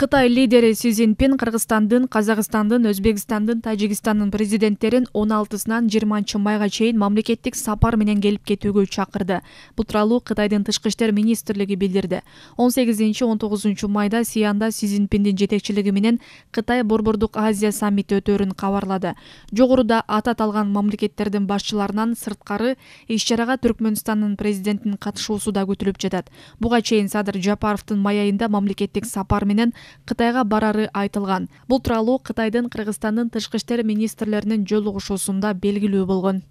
кытай лидери си цзиньпин кыргызстандын казакстандын өзбекстандын тажикстандын президенттерин он алтысынан жыйырманчы майга чейин мамлекеттик сапар менен келип кетүүгө чакырды бул тууралуу кытайдын тышкы иштер министрлиги билдирди он сегизинчи он тогузунчу майда сиянда си цзин пиндин жетекчилиги менен кытай борбордук азия саммити өтөөрүн кабарлады жогоруда аты аталган мамлекеттердин башчыларынан сырткары иш чарага түркмөнстандын президентинин катышуусу да күтүлүп жатат буга чейин садыр жапаровдун май айында мамлекеттик сапар менен кытайга барары айтылган бул тууралуу кытайдын кыргызстандын тышкы иштер министрлеринин жолугушуусунда белгилүү болгон